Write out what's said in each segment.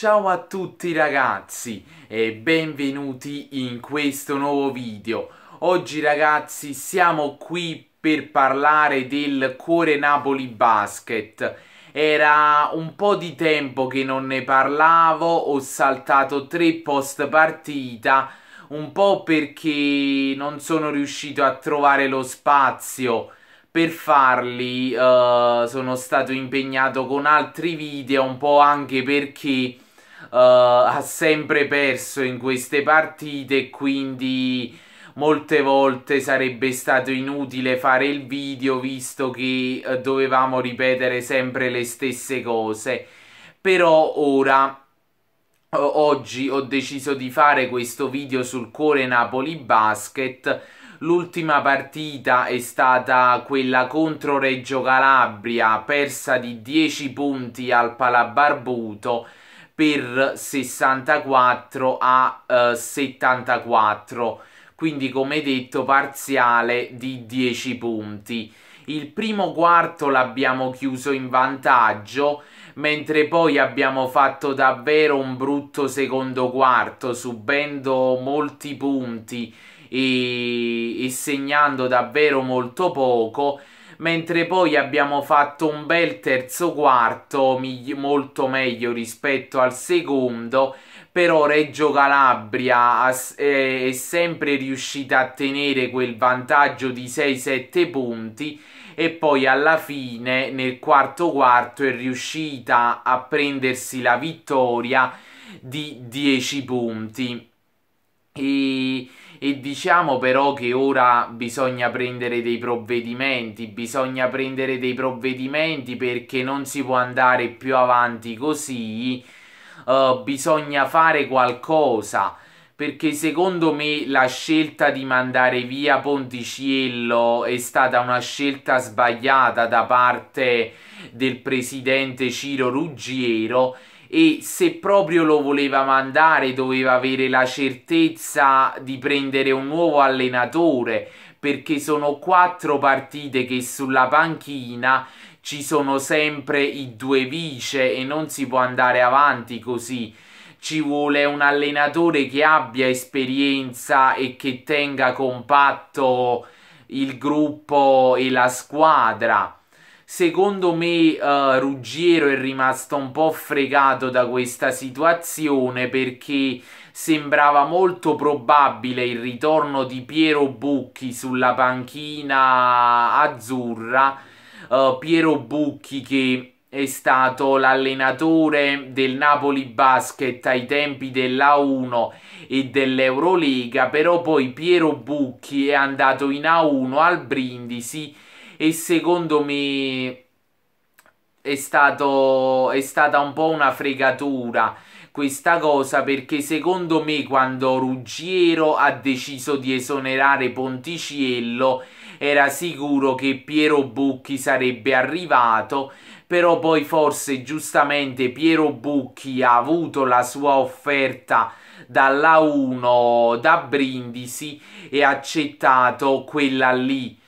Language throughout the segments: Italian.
Ciao a tutti ragazzi e benvenuti in questo nuovo video. Oggi ragazzi siamo qui per parlare del Cuore Napoli Basket. Era un po' di tempo che non ne parlavo, ho saltato tre post partita, un po' perché non sono riuscito a trovare lo spazio per farli, uh, sono stato impegnato con altri video, un po' anche perché uh, ha sempre perso in queste partite, quindi molte volte sarebbe stato inutile fare il video visto che uh, dovevamo ripetere sempre le stesse cose. Però ora oggi ho deciso di fare questo video sul cuore Napoli Basket. L'ultima partita è stata quella contro Reggio Calabria, persa di 10 punti al Palabarbuto per 64 a eh, 74 quindi come detto parziale di 10 punti il primo quarto l'abbiamo chiuso in vantaggio mentre poi abbiamo fatto davvero un brutto secondo quarto subendo molti punti e, e segnando davvero molto poco mentre poi abbiamo fatto un bel terzo quarto molto meglio rispetto al secondo però Reggio Calabria eh, è sempre riuscita a tenere quel vantaggio di 6-7 punti e poi alla fine nel quarto quarto è riuscita a prendersi la vittoria di 10 punti. E, e, diciamo però che ora bisogna prendere dei provvedimenti, bisogna prendere dei provvedimenti perché non si può andare più avanti così, uh, bisogna fare qualcosa perché secondo me la scelta di mandare via Ponticello è stata una scelta sbagliata da parte del presidente Ciro Ruggiero e se proprio lo voleva mandare doveva avere la certezza di prendere un nuovo allenatore perché sono quattro partite che sulla panchina ci sono sempre i due vice e non si può andare avanti così ci vuole un allenatore che abbia esperienza e che tenga compatto il gruppo e la squadra. Secondo me eh, Ruggiero è rimasto un po' fregato da questa situazione perché sembrava molto probabile il ritorno di Piero Bucchi sulla panchina azzurra. Eh, Piero Bucchi che è stato l'allenatore del Napoli Basket ai tempi dell'A1 e dell'Eurolega, però poi Piero Bucchi è andato in A1 al Brindisi e secondo me è, stato, è stata un po' una fregatura questa cosa perché secondo me quando Ruggiero ha deciso di esonerare Ponticiello era sicuro che Piero Bucchi sarebbe arrivato però poi forse giustamente Piero Bucchi ha avuto la sua offerta dalla 1 da Brindisi e ha accettato quella lì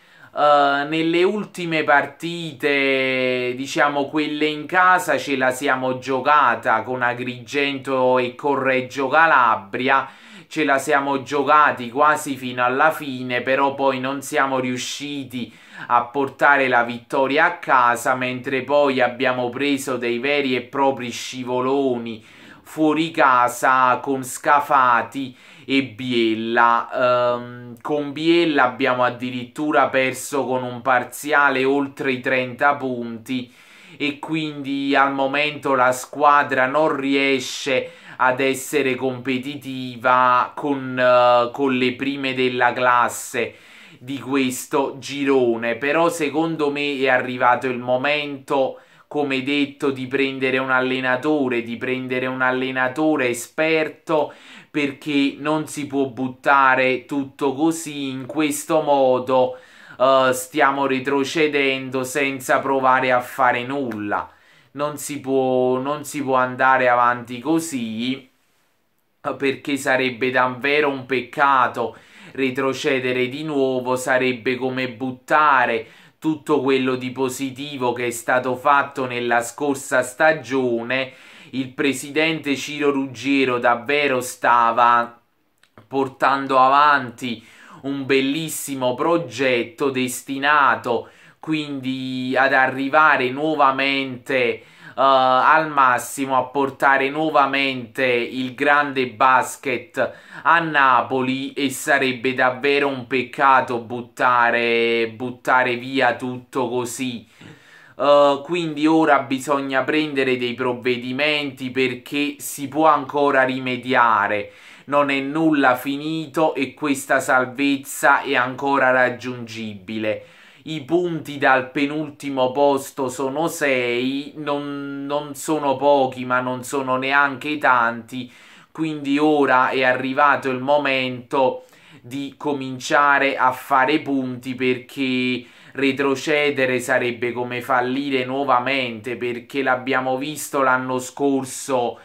eh, nelle ultime partite, diciamo quelle in casa, ce la siamo giocata con Agrigento e Correggio Calabria. Ce la siamo giocati quasi fino alla fine, però poi non siamo riusciti a portare la vittoria a casa, mentre poi abbiamo preso dei veri e propri scivoloni fuori casa con Scafati e Biella. Um, con Biella abbiamo addirittura perso con un parziale oltre i 30 punti e quindi al momento la squadra non riesce ad essere competitiva con, uh, con le prime della classe di questo girone però secondo me è arrivato il momento come detto, di prendere un allenatore, di prendere un allenatore esperto, perché non si può buttare tutto così in questo modo. Uh, stiamo retrocedendo senza provare a fare nulla. Non si può, non si può andare avanti così perché sarebbe davvero un peccato retrocedere di nuovo, sarebbe come buttare tutto quello di positivo che è stato fatto nella scorsa stagione, il presidente Ciro Ruggero davvero stava portando avanti un bellissimo progetto destinato quindi ad arrivare nuovamente eh, al massimo a portare nuovamente il grande basket a Napoli e sarebbe davvero un peccato buttare, buttare via tutto così. Uh, quindi ora bisogna prendere dei provvedimenti perché si può ancora rimediare. Non è nulla finito e questa salvezza è ancora raggiungibile i punti dal penultimo posto sono 6, non, non sono pochi ma non sono neanche tanti, quindi ora è arrivato il momento di cominciare a fare punti perché retrocedere sarebbe come fallire nuovamente perché l'abbiamo visto l'anno scorso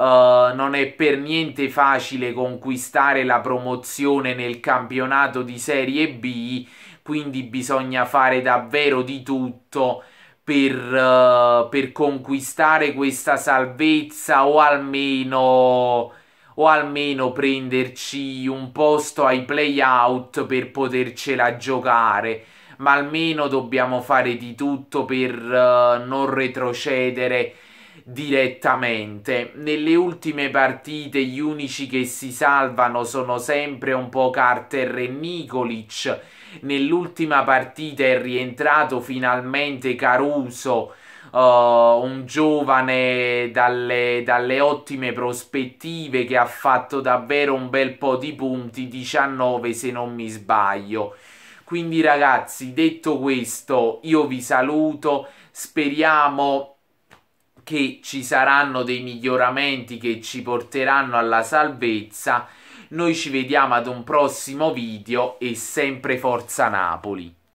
Uh, non è per niente facile conquistare la promozione nel campionato di Serie B, quindi bisogna fare davvero di tutto per, uh, per conquistare questa salvezza o almeno o almeno prenderci un posto ai playout per potercela giocare. Ma almeno dobbiamo fare di tutto per uh, non retrocedere direttamente. Nelle ultime partite gli unici che si salvano sono sempre un po' Carter e Nikolic. Nell'ultima partita è rientrato finalmente Caruso. Uh, un giovane dalle, dalle, ottime prospettive che ha fatto davvero un bel po' di punti, 19 se non mi sbaglio. Quindi ragazzi, detto questo, io vi saluto, speriamo che ci saranno dei miglioramenti che ci porteranno alla salvezza. Noi ci vediamo ad un prossimo video e sempre Forza Napoli!